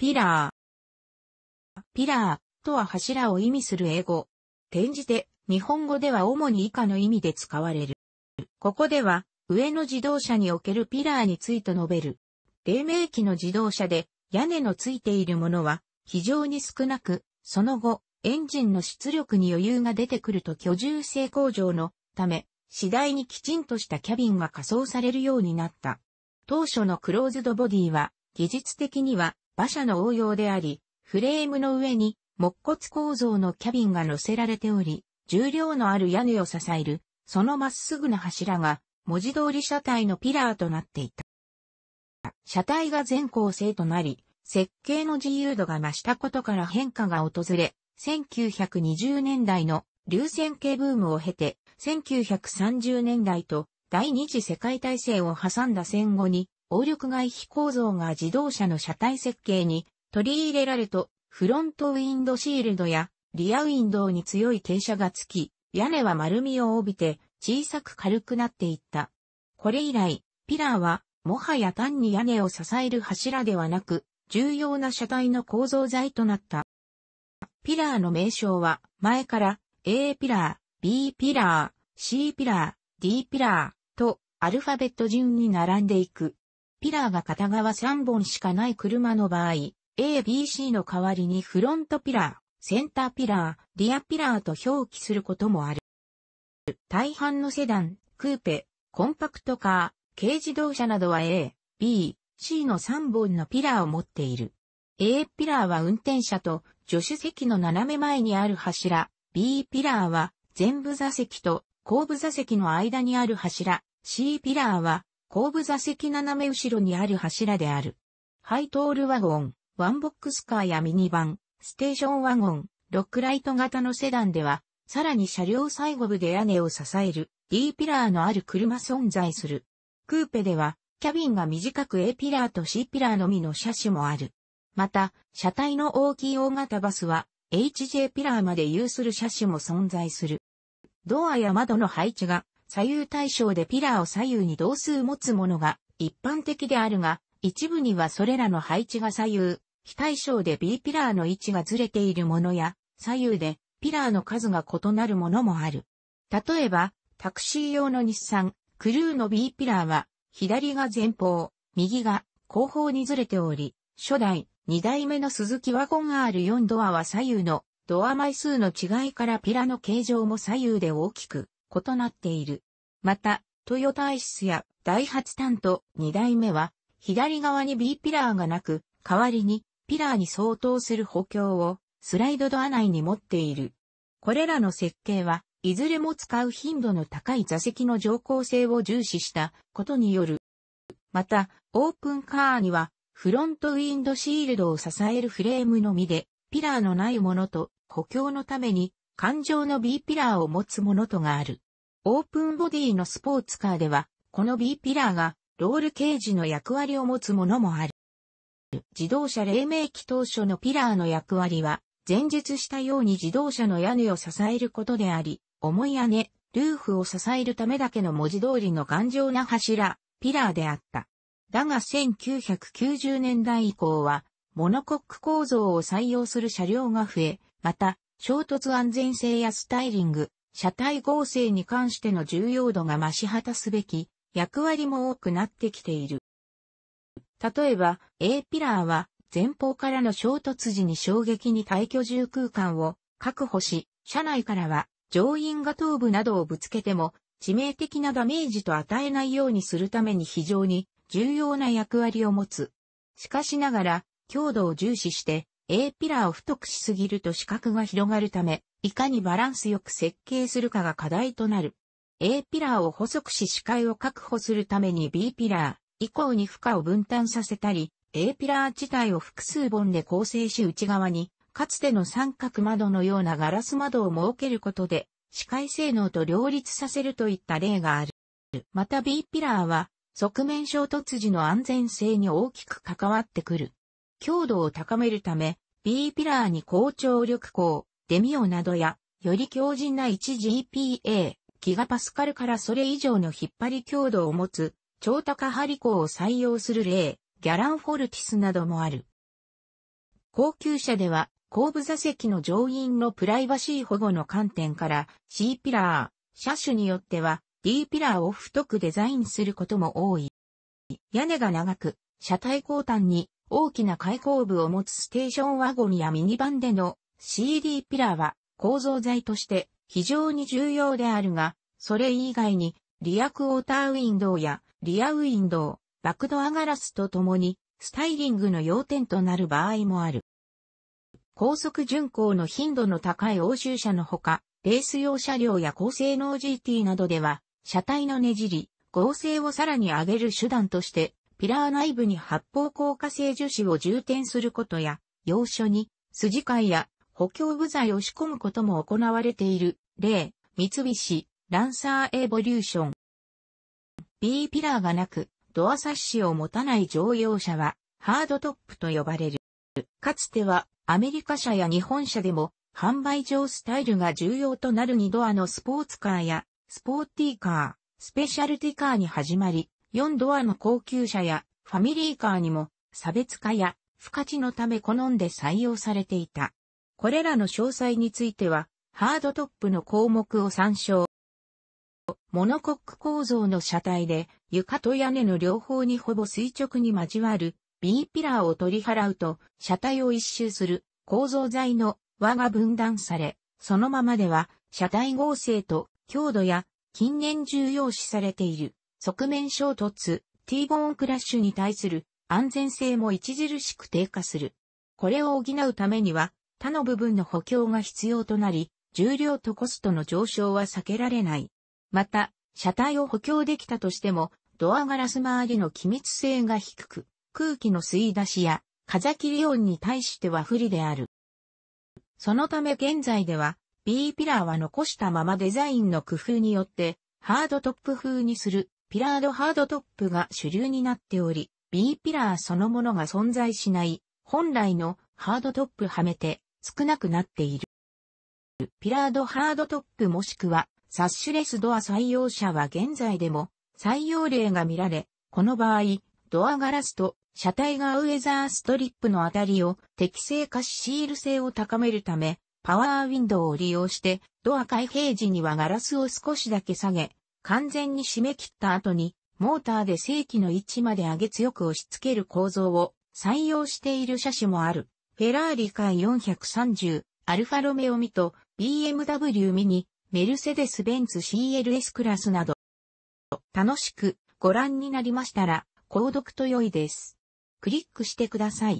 ピラー。ピラーとは柱を意味する英語。転じて、日本語では主に以下の意味で使われる。ここでは、上の自動車におけるピラーについて述べる。黎明期の自動車で、屋根のついているものは、非常に少なく、その後、エンジンの出力に余裕が出てくると居住性向上のため、次第にきちんとしたキャビンが仮装されるようになった。当初のクローズドボディは、技術的には馬車の応用であり、フレームの上に木骨構造のキャビンが乗せられており、重量のある屋根を支える、そのまっすぐな柱が、文字通り車体のピラーとなっていた。車体が全構成となり、設計の自由度が増したことから変化が訪れ、1920年代の流線形ブームを経て、1930年代と第二次世界大戦を挟んだ戦後に応力外皮構造が自動車の車体設計に取り入れられと、フロントウィンドシールドやリアウィンドウに強い傾斜がつき、屋根は丸みを帯びて小さく軽くなっていった。これ以来、ピラーはもはや単に屋根を支える柱ではなく、重要な車体の構造材となった。ピラーの名称は前から A ピラー、B ピラー、C ピラー、D ピラーとアルファベット順に並んでいく。ピラーが片側3本しかない車の場合、ABC の代わりにフロントピラー、センターピラー、リアピラーと表記することもある。大半のセダン、クーペ、コンパクトカー、軽自動車などは A、B、C の3本のピラーを持っている。A ピラーは運転者と助手席の斜め前にある柱、B ピラーは全部座席と後部座席の間にある柱、C ピラーは後部座席斜め後ろにある柱である。ハイトールワゴン、ワンボックスカーやミニバン、ステーションワゴン、ロックライト型のセダンでは、さらに車両最後部で屋根を支える D ピラーのある車存在する。クーペでは、キャビンが短く A ピラーと C ピラーのみの車種もある。また、車体の大きい大型バスは、HJ ピラーまで有する車種も存在する。ドアや窓の配置が左右対称でピラーを左右に同数持つものが一般的であるが、一部にはそれらの配置が左右、非対称で B ピラーの位置がずれているものや、左右でピラーの数が異なるものもある。例えば、タクシー用の日産、クルーの B ピラーは、左が前方、右が後方にずれており、初代、2代目の鈴木ワゴン R4 ドアは左右のドア枚数の違いからピラの形状も左右で大きく異なっている。また、トヨタアイシスやダイハツタント2代目は、左側に B ピラーがなく、代わりにピラーに相当する補強をスライドドア内に持っている。これらの設計は、いずれも使う頻度の高い座席の乗降性を重視したことによる。また、オープンカーには、フロントウィンドシールドを支えるフレームのみで、ピラーのないものと補強のために感情の B ピラーを持つものとがある。オープンボディのスポーツカーでは、この B ピラーがロールケージの役割を持つものもある。自動車黎明期当初のピラーの役割は、前述したように自動車の屋根を支えることであり、重い屋根、ルーフを支えるためだけの文字通りの頑丈な柱、ピラーであった。だが1990年代以降は、モノコック構造を採用する車両が増え、また、衝突安全性やスタイリング、車体合成に関しての重要度が増し果たすべき役割も多くなってきている。例えば、A ピラーは前方からの衝突時に衝撃に耐居住空間を確保し、車内からは乗員が頭部などをぶつけても致命的なダメージと与えないようにするために非常に重要な役割を持つ。しかしながら、強度を重視して A ピラーを太くしすぎると視角が広がるため、いかにバランスよく設計するかが課題となる。A ピラーを細くし視界を確保するために B ピラー以降に負荷を分担させたり、A ピラー自体を複数本で構成し内側に、かつての三角窓のようなガラス窓を設けることで、視界性能と両立させるといった例がある。また B ピラーは、側面衝突時の安全性に大きく関わってくる。強度を高めるため、B ピラーに高張力光、デミオなどや、より強靭な 1GPA、ギガパスカルからそれ以上の引っ張り強度を持つ、超高張光を採用する例、ギャランフォルティスなどもある。高級車では、後部座席の乗員のプライバシー保護の観点から C ピラー、車種によっては D ピラーを太くデザインすることも多い。屋根が長く、車体後端に大きな開口部を持つステーションワゴンやミニバンでの CD ピラーは構造材として非常に重要であるが、それ以外にリアクォーターウィンドウやリアウィンドウ、バクドアガラスとともにスタイリングの要点となる場合もある。高速巡航の頻度の高い欧州車のほか、レース用車両や高性能 GT などでは、車体のねじり、合成をさらに上げる手段として、ピラー内部に発泡硬化性樹脂を充填することや、要所に筋貝や補強部材を仕込むことも行われている。例、三菱、ランサーエボリューション。B ピラーがなく、ドアサッシを持たない乗用車は、ハードトップと呼ばれる。かつては、アメリカ車や日本車でも、販売上スタイルが重要となる2ドアのスポーツカーや、スポーティーカー、スペシャルティカーに始まり、4ドアの高級車やファミリーカーにも差別化や付加値のため好んで採用されていた。これらの詳細については、ハードトップの項目を参照。モノコック構造の車体で、床と屋根の両方にほぼ垂直に交わる B ピラーを取り払うと、車体を一周する構造材の輪が分断され、そのままでは車体合成と強度や近年重要視されている。側面衝突、T ボーンクラッシュに対する安全性も著しく低下する。これを補うためには、他の部分の補強が必要となり、重量とコストの上昇は避けられない。また、車体を補強できたとしても、ドアガラス周りの機密性が低く、空気の吸い出しや風切り音に対しては不利である。そのため現在では B ピラーは残したままデザインの工夫によってハードトップ風にするピラードハードトップが主流になっており、B ピラーそのものが存在しない、本来のハードトップはめて少なくなっている。ピラードハードトップもしくは、サッシュレスドア採用者は現在でも採用例が見られ、この場合、ドアガラスと車体がウェザーストリップのあたりを適正化しシール性を高めるため、パワーウィンドウを利用して、ドア開閉時にはガラスを少しだけ下げ、完全に締め切った後に、モーターで正規の位置まで上げ強く押し付ける構造を採用している車種もある。フェラーリカ430、アルファロメオミと BMW ミニ、メルセデス・ベンツ CLS クラスなど。楽しくご覧になりましたら、購読と良いです。クリックしてください。